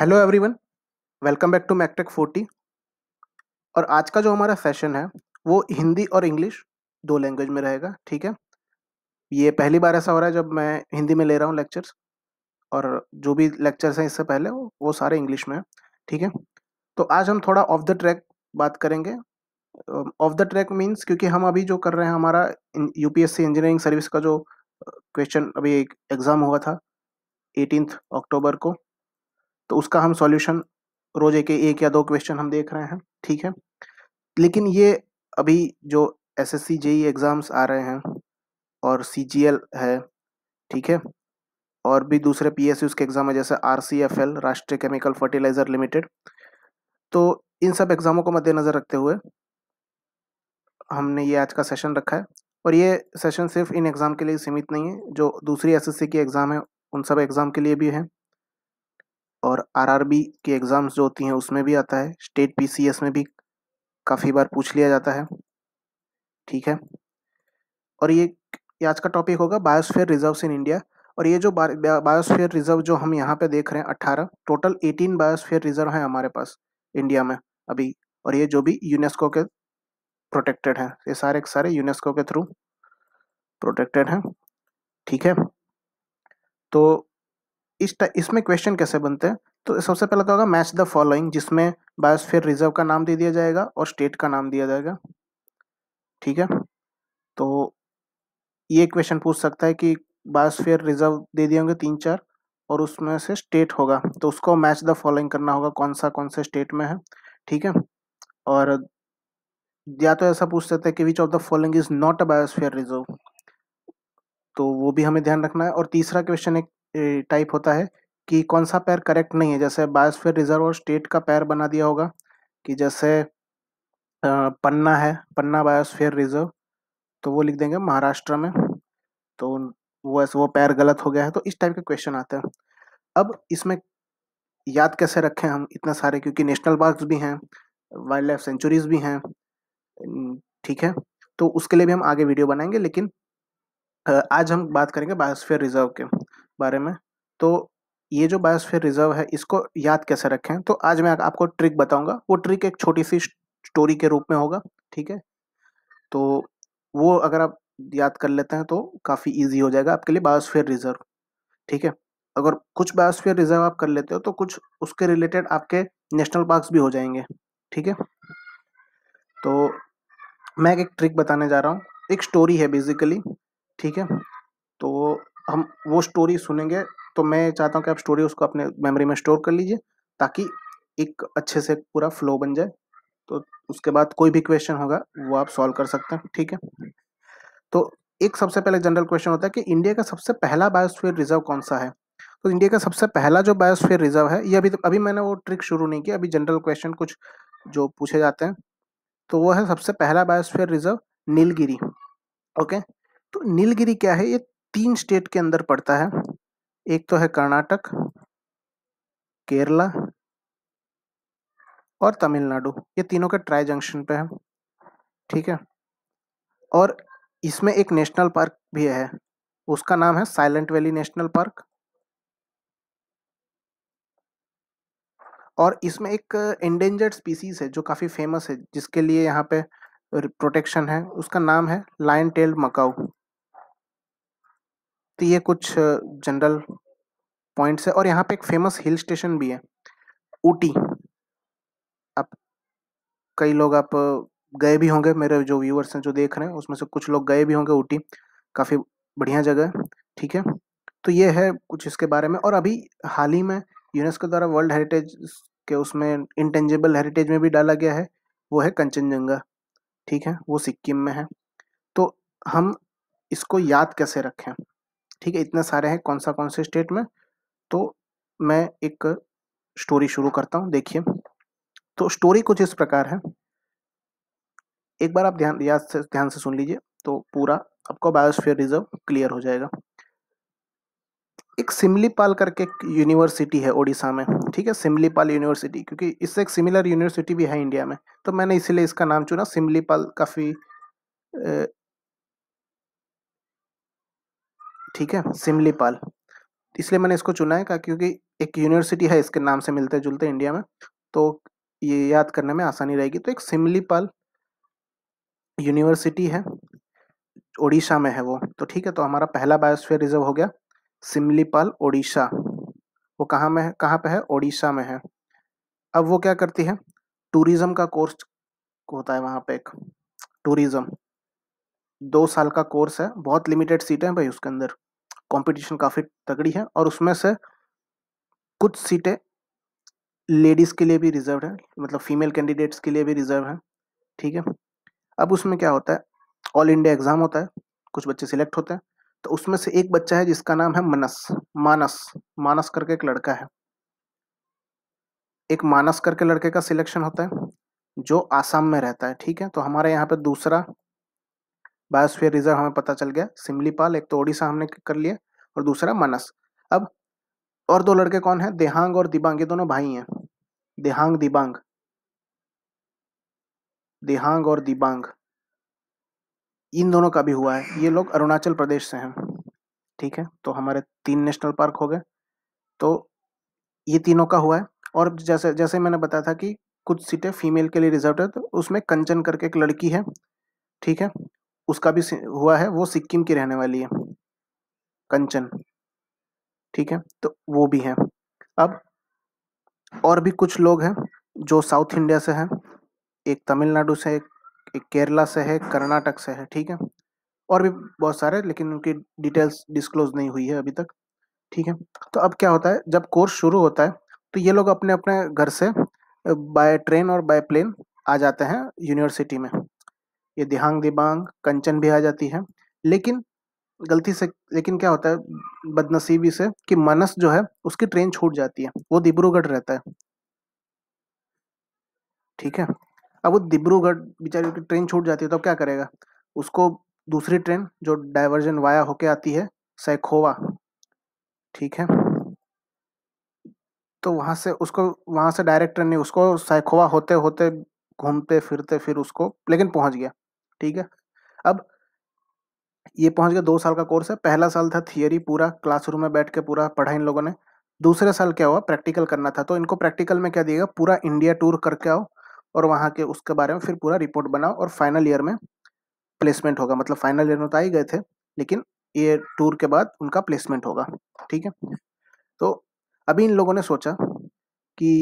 hello everyone welcome back to McTech forty और आज का जो हमारा सेशन है वो हिंदी और इंग्लिश दो लैंग्वेज में रहेगा ठीक है ये पहली बार ऐसा हो रहा है जब मैं हिंदी में ले रहा हूँ लेक्चर्स और जो भी लेक्चर्स हैं इससे पहले वो सारे इंग्लिश में हैं ठीक है तो आज हम थोड़ा ऑफ द ट्रैक बात करेंगे ऑफ द ट्रैक मीन्स क्योंकि हम अभी जो कर रहे हैं हमारा यू इंजीनियरिंग सर्विस का जो क्वेश्चन अभी एक एग्ज़ाम हुआ था एटीनथ अक्टूबर को तो उसका हम सॉल्यूशन रोज एक एक या दो क्वेश्चन हम देख रहे हैं ठीक है लेकिन ये अभी जो S S C JE exams आ रहे हैं और सी जी एल है ठीक है और भी दूसरे पी एस के एग्ज़ाम है जैसे R C F L Rashtriya chemical fertiliser limited तो इन सब एग्ज़ामों को मद्देनज़र रखते हुए हमने ये आज का सेशन रखा है और ये सेशन सिर्फ इन एग्ज़ाम के लिए सीमित नहीं है जो दूसरी एसएससी की एग्ज़ाम है उन सब एग्ज़ाम के लिए भी है और आरआरबी की एग्ज़ाम्स जो होती हैं उसमें भी आता है स्टेट पीसीएस में भी काफ़ी बार पूछ लिया जाता है ठीक है और ये, आज का टॉपिक होगा बायोस्फीयर रिजर्व इन इंडिया और ये जो बायोस्फीयर रिजर्व जो हम यहाँ पे देख रहे हैं अट्ठारह टोटल एटीन बायोस्फीयर रिजर्व हैं हमारे पास इंडिया में अभी और ये जो भी यूनेस्को के प्रोटेक्टेड हैं ये सारे के सारे यूनेस्को के थ्रू प्रोटेक्टेड हैं ठीक है तो इस इसमें क्वेश्चन कैसे बनते हैं तो सबसे पहला तो होगा मैच द फॉलोइंग जिसमें बायोस्फीयर रिजर्व का नाम दे दिया जाएगा और स्टेट का नाम दिया जाएगा ठीक है तो ये क्वेश्चन पूछ सकता है कि बायोस्फीयर रिजर्व दे दिए होंगे तीन चार और उसमें से स्टेट होगा तो उसको मैच द फॉलोइंग करना होगा कौन सा कौन से स्टेट में है ठीक है और या तो ऐसा पूछ सकते हैं कि which of the following is not a biosphere reserve तो वो भी हमें ध्यान रखना है और तीसरा क्वेश्चन एक टाइप होता है कि कौन सा पैर करेक्ट नहीं है जैसे बायोस्फीयर रिजर्व और स्टेट का पैर बना दिया होगा कि जैसे पन्ना है पन्ना बायोस्फीयर रिजर्व तो वो लिख देंगे महाराष्ट्र में तो वो वो पैर गलत हो गया है तो इस टाइप के क्वेश्चन आते हैं अब इसमें याद कैसे रखें हम इतने सारे क्योंकि नेशनल पार्क भी हैं वाइल्ड लाइफ सेंचुरीज भी हैं ठीक है तो उसके लिए भी हम आगे वीडियो बनाएंगे लेकिन आज हम बात करेंगे बायोस्फीयर रिजर्व के बारे में तो ये जो बायोस्फीयर रिजर्व है इसको याद कैसे रखें तो आज मैं आपको ट्रिक बताऊंगा वो ट्रिक एक छोटी सी स्टोरी के रूप में होगा ठीक है तो वो अगर आप याद कर लेते हैं तो काफ़ी इजी हो जाएगा आपके लिए बायोस्फीयर रिजर्व ठीक है अगर कुछ बायोस्फीयर रिजर्व आप कर लेते हो तो कुछ उसके रिलेटेड आपके नेशनल पार्क्स भी हो जाएंगे ठीक है तो मैं एक ट्रिक बताने जा रहा हूँ एक स्टोरी है बेसिकली ठीक है तो हम वो स्टोरी सुनेंगे तो मैं चाहता हूँ कि आप स्टोरी उसको अपने मेमोरी में स्टोर कर लीजिए ताकि एक अच्छे से पूरा फ्लो बन जाए तो उसके बाद कोई भी क्वेश्चन होगा वो आप सॉल्व कर सकते हैं ठीक है तो एक सबसे पहले जनरल क्वेश्चन होता है कि इंडिया का सबसे पहला बायोस्फीयर रिजर्व कौन सा है तो इंडिया का सबसे पहला जो बायोस्फीयर रिजर्व है ये अभी तो अभी मैंने वो ट्रिक शुरू नहीं किया अभी जनरल क्वेश्चन कुछ जो पूछे जाते हैं तो वो है सबसे पहला बायोस्फीयर रिजर्व नीलगिरी ओके तो नीलगिरी क्या है ये तीन स्टेट के अंदर पड़ता है एक तो है कर्नाटक केरला और तमिलनाडु ये तीनों के ट्राई जंक्शन पे है ठीक है और इसमें एक नेशनल पार्क भी है उसका नाम है साइलेंट वैली नेशनल पार्क और इसमें एक एंडेंजर्ड स्पीसीज है जो काफ़ी फेमस है जिसके लिए यहाँ पे प्रोटेक्शन है उसका नाम है लाइन टेल्ड मकाऊ तो ये कुछ जनरल पॉइंट्स है और यहाँ पे एक फेमस हिल स्टेशन भी है ऊटी आप कई लोग आप गए भी होंगे मेरे जो व्यूअर्स हैं जो देख रहे हैं उसमें से कुछ लोग गए भी होंगे ऊटी काफ़ी बढ़िया जगह है ठीक है तो ये है कुछ इसके बारे में और अभी हाल ही में यूनेस्को द्वारा वर्ल्ड हेरिटेज के उसमें इंटेंजेबल हेरिटेज में भी डाला गया है वो है कंचनजंगा ठीक है वो सिक्किम में है तो हम इसको याद कैसे रखें ठीक है इतने सारे हैं कौन सा कौन से स्टेट में तो मैं एक स्टोरी शुरू करता हूँ देखिए तो स्टोरी कुछ इस प्रकार है एक बार आप ध्यान याद से ध्यान से सुन लीजिए तो पूरा आपको बायोस्फीयर रिजर्व क्लियर हो जाएगा एक सिमलीपाल करके यूनिवर्सिटी है ओडिशा में ठीक है सिमलीपाल यूनिवर्सिटी क्योंकि इससे एक सिमिलर यूनिवर्सिटी भी है इंडिया में तो मैंने इसीलिए इसका नाम चुना सिमलीपाल काफ़ी ठीक है सिमलीपाल इसलिए मैंने इसको चुना है क्योंकि एक यूनिवर्सिटी है इसके नाम से मिलते जुलते इंडिया में तो ये याद करने में आसानी रहेगी तो एक सिमलीपाल यूनिवर्सिटी है ओडिशा में है वो तो ठीक है तो हमारा पहला बायोस्फीयर रिजर्व हो गया सिमलीपाल ओडिशा वो कहाँ में है कहाँ पे है ओडिशा में है अब वो क्या करती है टूरिज्म का कोर्स होता है वहाँ पे एक टूरिज्म दो साल का कोर्स है बहुत लिमिटेड सीटें हैं भाई उसके अंदर कंपटीशन काफ़ी तगड़ी है और उसमें से कुछ सीटें लेडीज़ के लिए भी रिजर्व है मतलब फीमेल कैंडिडेट्स के लिए भी रिजर्व है ठीक है अब उसमें क्या होता है ऑल इंडिया एग्ज़ाम होता है कुछ बच्चे सिलेक्ट होते हैं तो उसमें से एक बच्चा है जिसका नाम है मनस मानस मानस करके एक लड़का है एक मानस करके लड़के का सिलेक्शन होता है जो आसाम में रहता है ठीक है तो हमारे यहाँ पे दूसरा बायोस्फीयर रिजर्व हमें पता चल गया सिमलीपाल एक तो ओडिशा हमने कर लिया और दूसरा मनस अब और दो लड़के कौन है देहांग और दिबांग ये दोनों भाई हैं देहांग दिबांग देहांग और दिबांग इन दोनों का भी हुआ है ये लोग अरुणाचल प्रदेश से हैं ठीक है तो हमारे तीन नेशनल पार्क हो गए तो ये तीनों का हुआ है और जैसे जैसे मैंने बताया था कि कुछ सीटें फीमेल के लिए रिजर्व है तो उसमें कंचन करके एक लड़की है ठीक है उसका भी हुआ है वो सिक्किम की रहने वाली है कंचन ठीक है तो वो भी है अब और भी कुछ लोग हैं जो साउथ इंडिया से हैं एक तमिलनाडु से एक, एक केरला से है कर्नाटक से है ठीक है और भी बहुत सारे लेकिन उनकी डिटेल्स डिस्क्लोज नहीं हुई है अभी तक ठीक है तो अब क्या होता है जब कोर्स शुरू होता है तो ये लोग अपने अपने घर से बाय ट्रेन और बाय प्लेन आ जाते हैं यूनिवर्सिटी में ये दिहांग दिबांग कंचन भी आ जाती है लेकिन गलती से लेकिन क्या होता है बदनसीबी से कि मनस जो है उसकी ट्रेन छूट जाती है वो दिब्रूगढ़ रहता है ठीक है अब वो डिब्रूगढ़ बेचारे की ट्रेन छूट जाती है तो क्या करेगा उसको दूसरी ट्रेन जो डाइवर्जन वाया होके आती है सैखोवा ठीक है तो वहां से उसको वहां से डायरेक्ट ट्रेन नहीं उसको सैखोवा होते होते घूमते फिरते फिर उसको लेकिन पहुंच गया ठीक है अब ये पहुंच गया दो साल का कोर्स है पहला साल था थियोरी पूरा क्लासरूम में बैठ के पूरा पढ़ा इन लोगों ने दूसरे साल क्या हुआ प्रैक्टिकल करना था तो इनको प्रैक्टिकल में क्या दिएगा पूरा इंडिया टूर करके आओ और वहाँ के उसके बारे में फिर पूरा रिपोर्ट बनाओ और फाइनल ईयर में प्लेसमेंट होगा मतलब फाइनल ईयर में तो आई गए थे लेकिन ये टूर के बाद उनका प्लेसमेंट होगा ठीक है तो अभी इन लोगों ने सोचा कि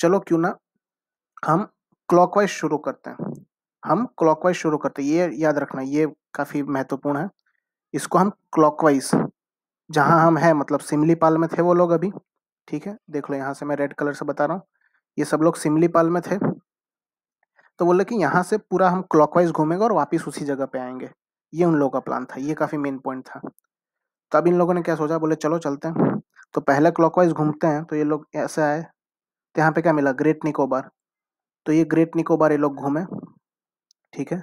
चलो क्यों ना हम क्लॉकवाइज शुरू करते हैं हम क्लॉकवाइज शुरू करते हैं ये याद रखना ये काफ़ी महत्वपूर्ण है इसको हम क्लॉकवाइज जहाँ हम हैं मतलब सिमली पाल में थे वो लोग अभी ठीक है देख लो यहाँ से मैं रेड कलर से बता रहा हूँ ये सब लोग सिमली पाल में थे तो बोले कि यहाँ से पूरा हम क्लॉकवाइज घूमेंगे और वापस उसी जगह पे आएंगे ये उन लोगों का प्लान था ये काफ़ी मेन पॉइंट था तो अब इन लोगों ने क्या सोचा बोले चलो चलते हैं तो पहले क्लॉकवाइज घूमते हैं तो ये लोग ऐसे आए तो यहाँ पे क्या मिला ग्रेट निकोबार तो ये ग्रेट निकोबार ये लोग घूमे ठीक है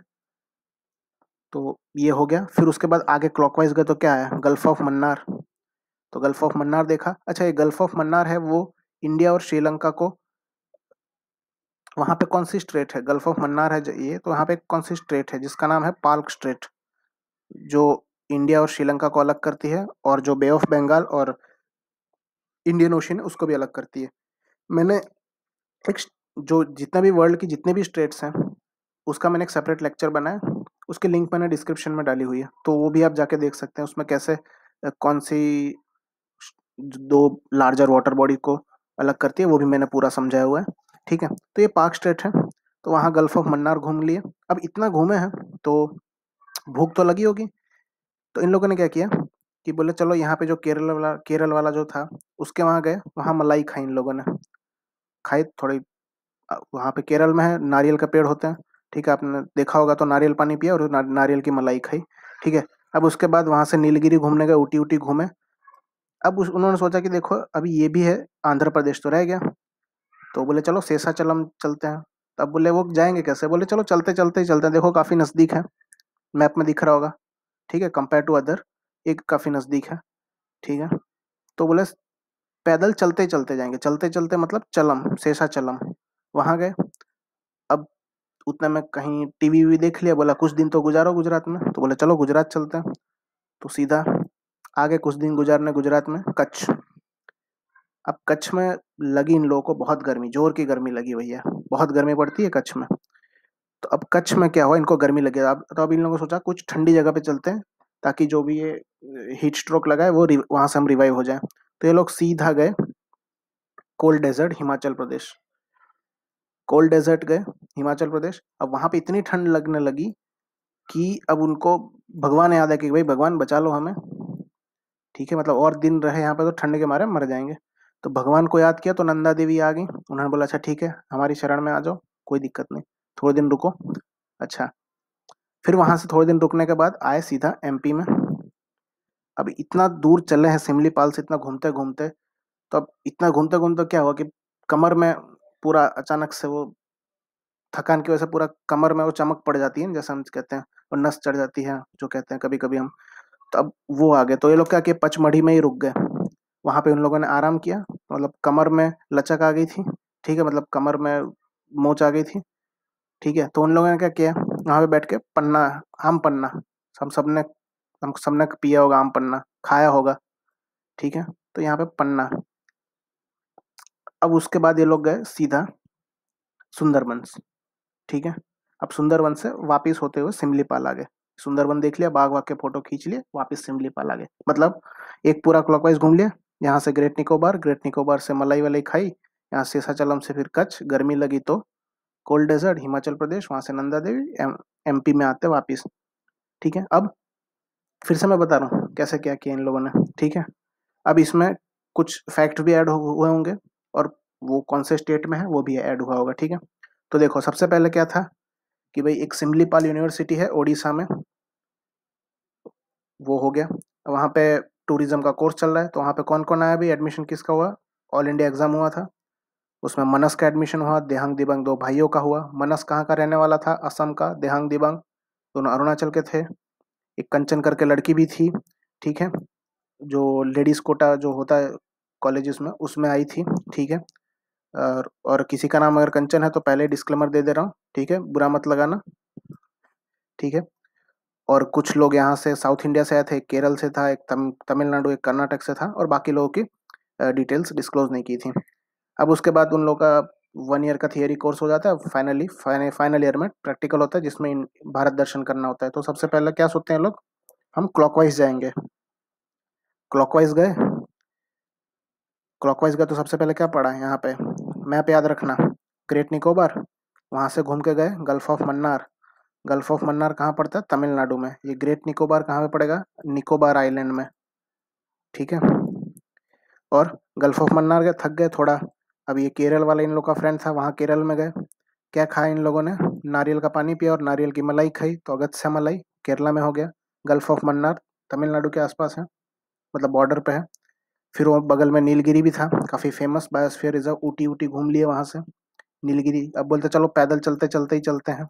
तो ये हो गया फिर उसके बाद आगे क्लॉकवाइज गए तो क्या आया गल्फ ऑफ मन्नार तो गल्फ ऑफ मन्नार देखा अच्छा ये गल्फ ऑफ मन्नार है वो इंडिया और श्रीलंका को वहाँ पे कौन सी स्ट्रेट है गल्फ ऑफ मन्नार है ये तो वहाँ पे कौन सी स्ट्रेट है जिसका नाम है पाल्क स्ट्रेट जो इंडिया और श्रीलंका को अलग करती है और जो बे ऑफ बंगाल और इंडियन ओशन है उसको भी अलग करती है मैंने एक जो जितना भी वर्ल्ड की जितने भी स्टेट्स हैं उसका मैंने एक सेपरेट लेक्चर बनाया उसकी लिंक मैंने डिस्क्रिप्शन में डाली हुई है तो वो भी आप जाके देख सकते हैं उसमें कैसे कौन सी दो लार्जर वाटर बॉडी को अलग करती है वो भी मैंने पूरा समझाया हुआ है ठीक है तो ये पार्क स्टेट है तो वहाँ गल्फ ऑफ मन्नार घूम लिए अब इतना घूमे हैं तो भूख तो लगी होगी तो इन लोगों ने क्या किया कि बोले चलो यहाँ पे जो केरल वाला केरल वाला जो था उसके वहाँ गए वहाँ मलाई खाई इन लोगों ने खाई थोड़ी वहाँ पे केरल में है नारियल का पेड़ होते हैं ठीक है आपने देखा होगा तो नारियल पानी पिया और नारियल की मलाई खाई ठीक है अब उसके बाद वहाँ से नीलगिरी घूमने गए ऊटी ऊटी घूमे अब उस उन्होंने सोचा कि देखो अभी ये भी है आंध्र प्रदेश तो रह गया तो बोले चलो सेसाचलम चलते हैं तब बोले वो जाएंगे कैसे बोले चलो चलते चलते ही चलते हैं देखो काफ़ी नज़दीक है मैप में दिख रहा होगा ठीक है कंपेयर टू अदर एक काफ़ी नज़दीक है ठीक है तो बोले पैदल चलते चलते जाएंगे चलते चलते मतलब चलम सेसा चलम वहाँ गए उतने में कहीं टीवी भी देख लिया बोला कुछ दिन तो गुजारो गुजरात में तो बोला चलो गुजरात चलते हैं तो सीधा आगे कुछ दिन गुजारने गुजरात में कच्छ अब कच्छ में लगी इन लोगों को बहुत गर्मी जोर की गर्मी लगी भैया बहुत गर्मी पड़ती है कच्छ में तो अब कच्छ में क्या हुआ इनको गर्मी लगी अब तो अब इन लोगों को सोचा कुछ ठंडी जगह पे चलते हैं ताकि जो भी ये हीट स्ट्रोक लगा है वो वहां से हम रिवाइव हो जाए तो ये लोग सीधा गए cold desert Himachal Pradesh cold desert गए हिमाचल प्रदेश अब वहाँ पे इतनी ठंड लगने लगी कि अब उनको भगवान याद है कि भाई भगवान बचा लो हमें ठीक है मतलब और दिन रहे यहाँ पे तो ठंड के मारे मर जाएंगे तो भगवान को याद किया तो नंदा देवी आ गई उन्होंने बोला अच्छा ठीक है हमारी शरण में आ जाओ कोई दिक्कत नहीं थोड़े दिन रुको अच्छा फिर वहां से थोड़े दिन रुकने के बाद आए सीधा एमपी में अब इतना दूर चले हैं सिमलीपाल से इतना घूमते घूमते तो अब इतना घूमते घूमते क्या हुआ कि कमर में पूरा अचानक से वो थकान की वजह से पूरा कमर में वो चमक पड़ जाती है जैसे हम कहते हैं और नस चढ़ जाती है जो कहते हैं कभी कभी हम तो अब वो आ गए तो ये लोग क्या किए पचमढ़ी में ही रुक गए वहाँ पे उन लोगों ने आराम किया मतलब कमर में लचक आ गई थी ठीक है मतलब कमर में मोच आ गई थी ठीक है तो उन लोगों ने क्या किया वहाँ पे बैठ के पन्ना आम पन्ना हम सब ने हम सबने पिया होगा आम पन्ना खाया होगा ठीक है तो यहाँ पे पन्ना अब उसके बाद ये लोग गए सीधा सुंदरबन ठीक है अब सुंदरबन से वापस होते हुए सिमलीपाल आ गए सुंदरबन देख लिया बाघ वाघ के फोटो खींच लिए वापस सिमलीपाल आ गए मतलब एक पूरा क्लॉकवाइज घूम लिया यहाँ से ग्रेट निकोबार ग्रेट निकोबार से मलाई वलाई खाई यहाँ सीसाचलम से फिर कच्छ गर्मी लगी तो कोल्ड डेजर्ट हिमाचल प्रदेश वहां से नंदा देवी एम पी में आते वापिस ठीक है अब फिर से मैं बता रहा हूँ कैसे क्या किया इन लोगों ने ठीक है अब इसमें कुछ फैक्ट भी ऐड हुए होंगे और वो कौन से स्टेट में है वो भी ऐड हुआ होगा ठीक है तो देखो सबसे पहले क्या था कि भाई एक सिमलीपाल यूनिवर्सिटी है ओडिशा में वो हो गया वहाँ पे टूरिज्म का कोर्स चल रहा है तो वहाँ पे कौन कौन आया भाई एडमिशन किसका हुआ ऑल इंडिया एग्ज़ाम हुआ था उसमें मनस का एडमिशन हुआ देहांग दिबंग दो भाइयों का हुआ मनस कहाँ का रहने वाला था असम का देहांग दिबंग दोनों अरुणाचल के थे एक कंचन करके लड़की भी थी ठीक है जो लेडीज़ कोटा जो होता है कॉलेजेस में उसमें आई थी ठीक है और, और किसी का नाम अगर कंचन है तो पहले डिस्क्लेमर दे दे रहा हूँ ठीक है बुरा मत लगाना ठीक है और कुछ लोग यहाँ से साउथ इंडिया से आए थे केरल से था एक तम, तमिलनाडु एक कर्नाटक से था और बाकी लोगों की डिटेल्स डिस्क्लोज नहीं की थी अब उसके बाद उन लोगों का वन ईयर का थियोरी कोर्स हो जाता है फाइनली फाइनल ईयर में प्रैक्टिकल होता है जिसमें भारत दर्शन करना होता है तो सबसे पहले क्या सोचते हैं लोग हम क्लॉकवाइज जाएंगे क्लॉकवाइज गए क्लॉकवाइज का तो सबसे पहले क्या पड़ा है यहाँ पे मैप याद रखना ग्रेट निकोबार वहाँ से घूम के गए gulf of Mannar gulf of Mannar कहाँ पड़ता है तमिलनाडु में ये ग्रेट निकोबार कहाँ पे पड़ेगा निकोबार आइलैंड में ठीक है और गल्फ ऑफ मन्नार गए थक गए थोड़ा अब ये केरल वाला इन लोग का फ्रेंड था वहाँ केरल में गए क्या खाया इन लोगों ने नारियल का पानी पिया और नारियल की मलाई खाई तो अगत्या मलाई केरला में हो गया गल्फ ऑफ मन्नार तमिलनाडु के आसपास है मतलब बॉर्डर पे है फिर वो बगल में नीलगिरी भी था काफ़ी famous biosphere reserve Ooty Ooty घूम लिए वहाँ से नीलगिरी अब बोलते चलो पैदल चलते चलते ही चलते हैं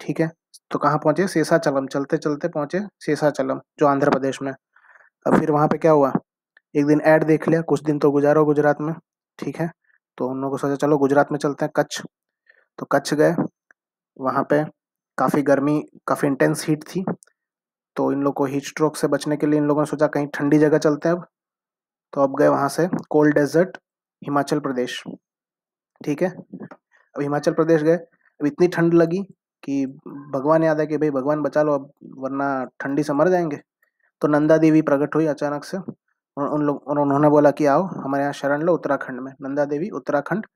ठीक है तो कहाँ पहुँचे सेसाचलम चलते चलते पहुँचे सेसाचलम जो आंध्र प्रदेश में अब फिर वहाँ पे क्या हुआ एक दिन ऐड देख लिया कुछ दिन तो गुजारो गुजरात में ठीक है तो उन लोगों को सोचा चलो गुजरात में चलते हैं कच्छ तो कच्छ गए वहाँ पे काफ़ी गर्मी काफ़ी इंटेंस हीट थी तो इन लोग को हीट स्ट्रोक से बचने के लिए इन लोगों ने सोचा कहीं ठंडी जगह चलते हैं अब तो अब गए वहां से कोल्ड डेजर्ट हिमाचल प्रदेश ठीक है अब हिमाचल प्रदेश गए अब इतनी ठंड लगी कि भगवान याद है कि भाई भगवान बचा लो अब वरना ठंडी से मर जाएंगे तो नंदा देवी प्रकट हुई अचानक से उन लोग उन्होंने बोला कि आओ हमारे यहाँ शरण लो उत्तराखंड में नंदा देवी उत्तराखंड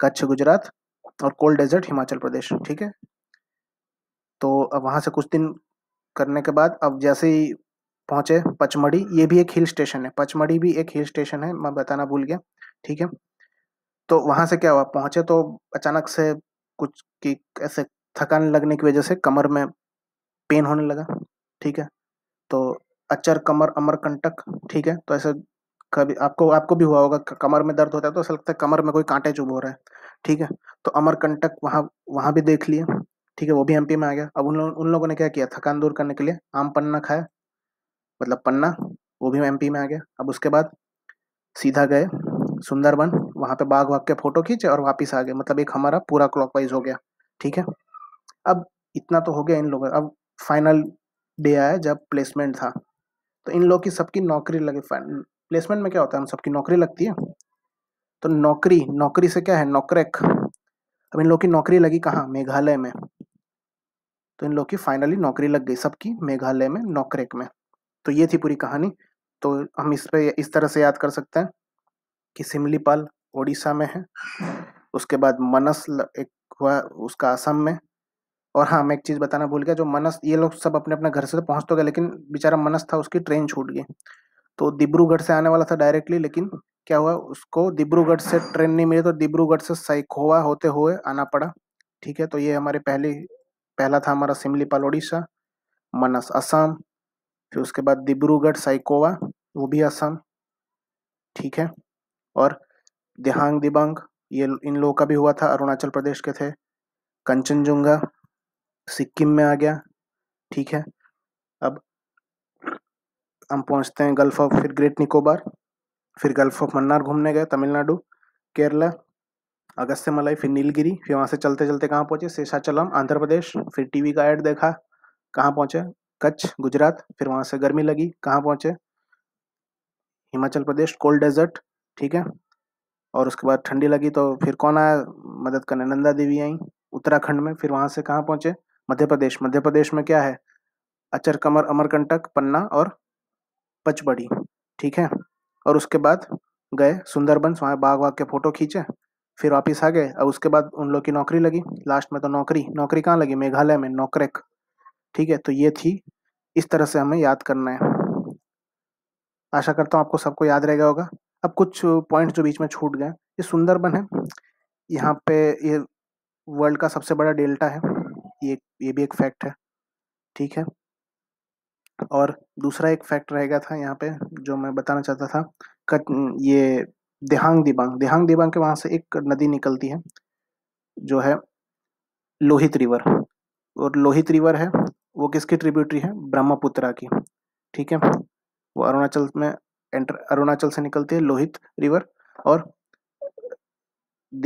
कच्छ गुजरात और कोल्ड डेजर्ट हिमाचल प्रदेश ठीक है तो अब वहाँ से कुछ दिन करने के बाद अब जैसे ही पहुंचे पचमढ़ी ये भी एक हिल स्टेशन है पचमढ़ी भी एक हिल स्टेशन है मैं बताना भूल गया ठीक है तो वहां से क्या हुआ पहुंचे तो अचानक से कुछ की ऐसे थकान लगने की वजह से कमर में पेन होने लगा ठीक है तो अचर कमर अमर कंटक ठीक है तो ऐसे कभी आपको आपको भी हुआ होगा कमर में दर्द होता है तो ऐसा लगता है कमर में कोई कांटे चुभ हो रहा है ठीक है तो अमर कंटक वहाँ वहाँ भी देख लिए ठीक है वो भी एमपी में आ गया अब उन लोगों उन लोगों ने क्या किया थकान दूर करने के लिए आम पन्ना खाया मतलब पन्ना वो भी एमपी में आ गया अब उसके बाद सीधा गए सुंदरबन वहाँ पे बाघ वाघ के फोटो खींचे और वापस आ गए मतलब एक हमारा पूरा क्लॉकवाइज हो गया ठीक है अब इतना तो हो गया इन लोगों अब फाइनल डे आया जब प्लेसमेंट था तो इन लोग की सबकी नौकरी लगी प्लेसमेंट में क्या होता है हम सबकी नौकरी लगती है तो नौकरी नौकरी से क्या है नौकरेक अब इन लोग की नौकरी लगी कहाँ मेघालय में तो इन लोग की फाइनली नौकरी लग गई सबकी मेघालय में नौकरेक में तो ये थी पूरी कहानी तो हम इस पे इस तरह से याद कर सकते हैं कि सिमलीपाल ओडिशा में है उसके बाद मनस एक हुआ उसका असम में और हाँ मैं एक चीज़ बताना भूल गया जो मनस ये लोग सब अपने अपने घर से तो पहुँच तो गए लेकिन बेचारा मनस था उसकी ट्रेन छूट गई तो डिब्रूगढ़ से आने वाला था डायरेक्टली लेकिन क्या हुआ उसको डिब्रूगढ़ से ट्रेन नहीं मिली तो डिब्रूगढ़ से साइकोवा होते हुए आना पड़ा ठीक है तो ये हमारे पहले पहला था हमारा सिमलीपाल ओडिशा मनस असम फिर उसके बाद डिब्रूगढ़ साइकोवा वो भी असम ठीक है और देहांग दिबांग ये इन लोगों का भी हुआ था अरुणाचल प्रदेश के थे कंचनजुंगा सिक्किम में आ गया ठीक है अब हम पहुंचते हैं गल्फ ऑफ फिर ग्रेट निकोबार फिर गल्फ ऑफ मन्नार घूमने गए तमिलनाडु केरला अगस्त मलाई फिर नीलगिरी फिर वहाँ से चलते चलते कहाँ पहुँचे शेषाचलम आंध्र प्रदेश फिर टीवी का ऐड देखा कहाँ पहुँचे कच्छ गुजरात फिर वहां से गर्मी लगी कहाँ पहुंचे हिमाचल प्रदेश कोल्ड डेजर्ट ठीक है और उसके बाद ठंडी लगी तो फिर कौन आया मदद करने नंदा देवी आई उत्तराखंड में फिर वहां से कहाँ पहुंचे मध्य प्रदेश मध्य प्रदेश में क्या है अचर कमर अमरकंटक पन्ना और पचबड़ी ठीक है और उसके बाद गए सुंदरबंस वहाँ बाग वाग के फ़ोटो खींचे फिर वापस आ गए अब उसके बाद उन लोग की नौकरी लगी लास्ट में तो नौकरी नौकरी कहाँ लगी मेघालय में नौकरेक ठीक है तो ये थी इस तरह से हमें याद करना है आशा करता हूँ आपको सबको याद रह गया होगा अब कुछ पॉइंट्स जो बीच में छूट गए ये सुंदरबन है यहाँ पे ये वर्ल्ड का सबसे बड़ा डेल्टा है ये ये भी एक फैक्ट है ठीक है और दूसरा एक फैक्ट रह गया था यहाँ पे जो मैं बताना चाहता था कट ये देहांग दिबांग देहांग दिबांग के वहाँ से एक नदी निकलती है जो है लोहित रिवर और लोहित रिवर है वो किसकी ट्रिब्यूटरी है ब्रह्मपुत्रा की ठीक है वो अरुणाचल में एंटर अरुणाचल से निकलती है लोहित रिवर और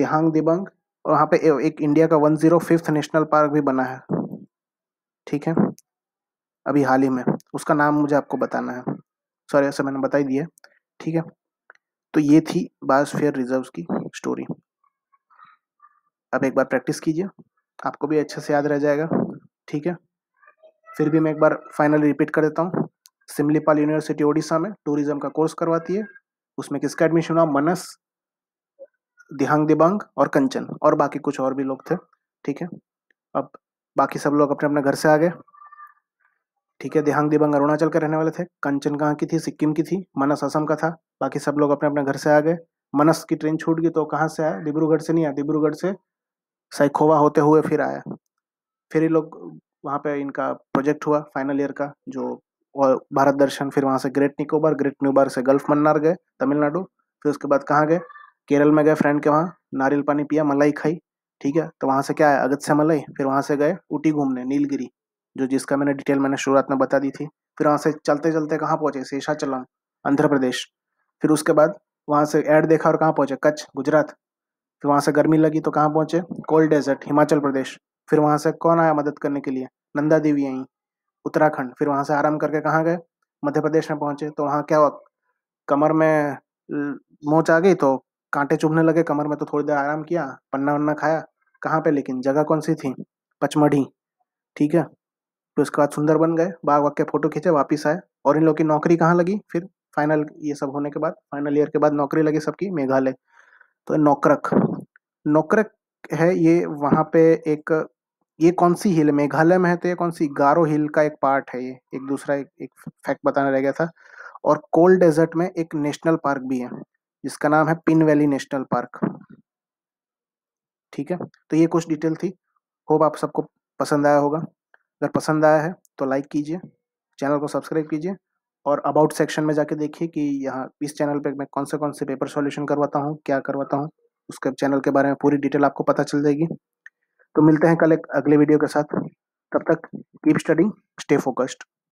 देहांग दिबंग और वहाँ पे एक इंडिया का one zero fifth national park भी बना है ठीक है अभी हाल ही में उसका नाम मुझे आपको बताना है सॉरी ऐसा मैंने बता ही दिया ठीक है तो ये थी बायोस्फीयर रिजर्व्स की स्टोरी अब एक बार प्रैक्टिस कीजिए आपको भी अच्छे से याद रह जाएगा ठीक है फिर भी मैं एक बार फाइनली रिपीट कर देता हूँ सिमलीपाल यूनिवर्सिटी ओडिशा में टूरिज्म का कोर्स करवाती है उसमें किसका एडमिशन हुआ मनस दिहांग दिबांग और कंचन और बाकी कुछ और भी लोग थे ठीक है अब बाकी सब लोग अपने अपने घर से आ गए ठीक है देहांग दिबंग अरुणाचल के रहने वाले थे कंचन कहाँ की थी सिक्किम की थी मनस असम का था बाकी सब लोग अपने अपने घर से आ गए मनस की ट्रेन छूट गई तो कहाँ से आया डिब्रूगढ़ से नहीं आया डिब्रूगढ़ से साइखोवा होते हुए फिर आया फिर ये लोग वहाँ पे इनका प्रोजेक्ट हुआ फाइनल ईयर का जो और भारत दर्शन फिर वहाँ से ग्रेट निकोबार ग्रेट निकोबार से गल्फ मन्नार गए तमिलनाडु फिर उसके बाद कहाँ गए केरल में गए फ्रेंड के वहाँ नारियल पानी पिया मलाई खाई ठीक है तो वहाँ से क्या है अगत से मलाई फिर वहाँ से गए ऊटी घूमने नीलगिरी जो जिसका मैंने डिटेल मैंने शुरुआत में बता दी थी फिर वहाँ से चलते चलते कहाँ पहुँचे शेषाचलम आंध्र प्रदेश फिर उसके बाद वहाँ से ऐड देखा और कहाँ पहुँचे कच्छ गुजरात फिर वहाँ से गर्मी लगी तो कहाँ पहुँचे कोल्ड डेजर्ट हिमाचल प्रदेश फिर वहां से कौन आया मदद करने के लिए नंदा देवी आई उत्तराखंड फिर वहां से आराम करके कहाँ गए मध्य प्रदेश में पहुंचे तो वहाँ क्या हुआ कमर में मोच आ गई तो कांटे चुभने लगे कमर में तो थोड़ी देर आराम किया पन्ना वन्ना खाया कहाँ पे लेकिन जगह कौन सी थी पचमढ़ी ठीक है फिर उसके बाद सुंदर बन गए बाग वाग के फोटो खींचे वापिस आए और इन लोग की नौकरी कहाँ लगी फिर फाइनल ये सब होने के बाद फाइनल ईयर के बाद नौकरी लगी सबकी मेघालय तो नौकरक नौकरक है ये वहाँ पे एक ये कौन सी हिल मेघालय में है तो ये कौन सी गारो हिल का एक पार्ट है ये एक दूसरा एक, एक फैक्ट बताना रह गया था और कोल्ड डेजर्ट में एक नेशनल पार्क भी है जिसका नाम है पिन वैली नेशनल पार्क ठीक है तो ये कुछ डिटेल थी होप आप सबको पसंद आया होगा अगर पसंद आया है तो लाइक कीजिए चैनल को सब्सक्राइब कीजिए और अबाउट सेक्शन में जाके देखिए कि यहाँ इस चैनल पे मैं कौन से कौन से पेपर सॉल्यूशन करवाता हूँ क्या करवाता हूँ उसके चैनल के बारे में पूरी डिटेल आपको पता चल जाएगी तो मिलते हैं कल एक अगले वीडियो के साथ तब तक कीप स्टडिंग स्टे फोकस्ड